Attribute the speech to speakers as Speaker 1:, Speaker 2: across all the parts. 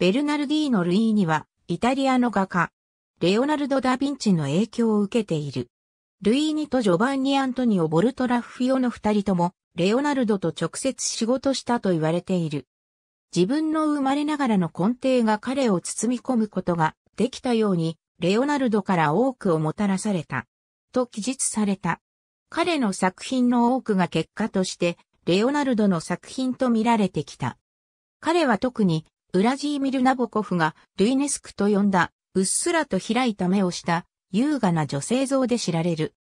Speaker 1: ベルナルディーノ・ルイーニは、イタリアの画家、レオナルド・ダ・ヴィンチの影響を受けている。ルイーニとジョバンニ・アントニオ・ボルトラッフィオの二人とも、レオナルドと直接仕事したと言われている。自分の生まれながらの根底が彼を包み込むことができたように、レオナルドから多くをもたらされた。と記述された。彼の作品の多くが結果として、レオナルドの作品と見られてきた。彼は特にウラジーミル・ナボコフがルイネスクと呼んだ、うっすらと開いた目をした優雅な女性像で知られる。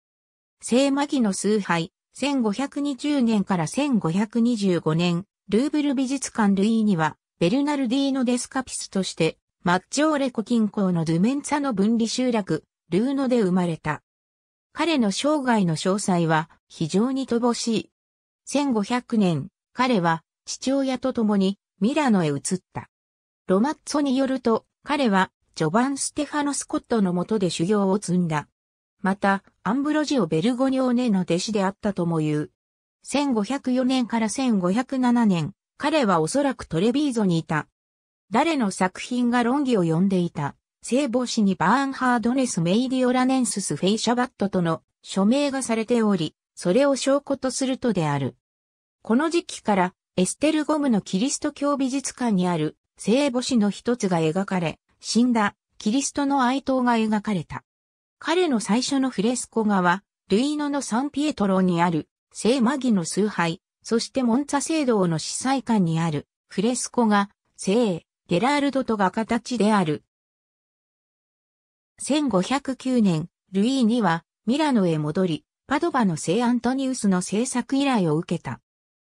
Speaker 1: 聖マギの崇拝、1520年から1525年、ルーブル美術館ルイーには、ベルナルディーノ・デスカピスとして、マッチョーレコ近郊のドゥメンツァの分離集落、ルーノで生まれた。彼の生涯の詳細は非常に乏しい。1500年、彼は父親と共にミラノへ移った。ロマッツォによると、彼は、ジョバン・ステファノ・スコットの下で修行を積んだ。また、アンブロジオ・ベルゴニオーネの弟子であったとも言う。1504年から1507年、彼はおそらくトレビーゾにいた。誰の作品が論議を呼んでいた、聖母子にバーンハードネス・メイディオラネンスス・フェイシャバットとの署名がされており、それを証拠とするとである。この時期から、エステルゴムのキリスト教美術館にある聖母子の一つが描かれ、死んだキリストの哀悼が描かれた。彼の最初のフレスコ画は、ルイーノのサンピエトロにある聖マギの崇拝、そしてモンツァ聖堂の司祭館にあるフレスコ画、聖ゲラールドと画形である。1509年、ルイーニはミラノへ戻り、パドバの聖アントニウスの制作依頼を受けた。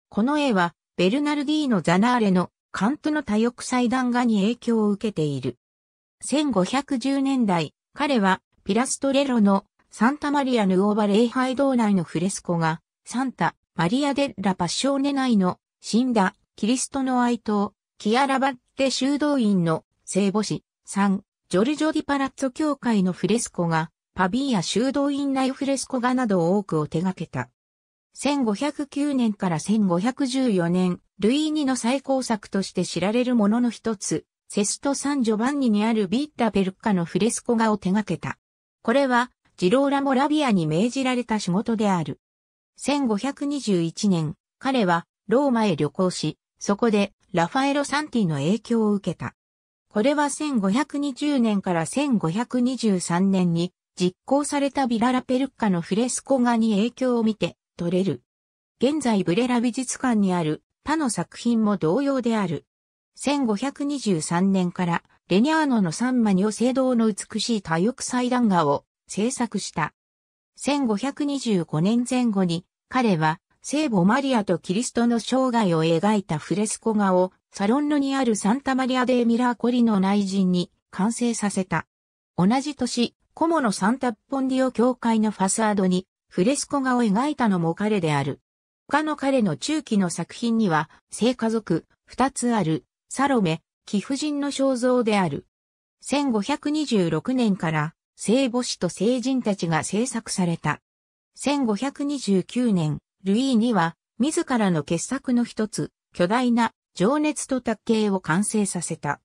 Speaker 1: この絵は、ベルナルディーノ・ザナーレのカントの多翼祭壇画に影響を受けている。1510年代、彼はピラストレロのサンタマリア・ヌオーバ礼拝堂内のフレスコがサンタ・マリア・デッラ・パッショーネ内の死んだキリストの哀悼、キアラ・バッテ修道院の聖母子、ン・ジョルジョ・ディ・パラッツォ教会のフレスコが、パビーヤ修道院内フレスコ画などを多くを手掛けた。1509年から1514年、ルイーニの最高作として知られるものの一つ、セスト・サン・ジョバンニにあるビッタ・ペルッカのフレスコ画を手掛けた。これは、ジローラ・モラビアに命じられた仕事である。1521年、彼はローマへ旅行し、そこでラファエロ・サンティの影響を受けた。これは1520年から1523年に実行されたビララ・ペルッカのフレスコ画に影響を見て、取れる。現在ブレラ美術館にある他の作品も同様である。1523年からレニャーノのサンマニオ聖堂の美しい多翼祭壇画を制作した。1525年前後に彼は聖母マリアとキリストの生涯を描いたフレスコ画をサロンノにあるサンタマリア・デ・ミラーコリの内陣に完成させた。同じ年、コモのサンタッポンディオ教会のファサードにフレスコ画を描いたのも彼である。他の彼の中期の作品には、聖家族、二つある、サロメ、貴婦人の肖像である。1526年から、聖母子と聖人たちが制作された。1529年、ルイーには、自らの傑作の一つ、巨大な情熱と卓形を完成させた。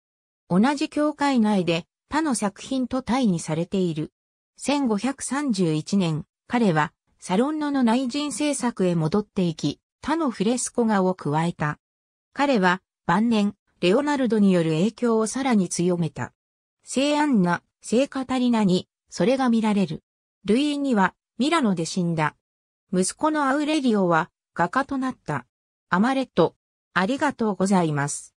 Speaker 1: 同じ教会内で他の作品と対にされている。1531年、彼はサロンノの内陣政策へ戻っていき、他のフレスコ画を加えた。彼は晩年、レオナルドによる影響をさらに強めた。聖アンナ、聖カタリナに、それが見られる。ルイーには、ミラノで死んだ。息子のアウレリオは、画家となった。アマレット、ありがとうございます。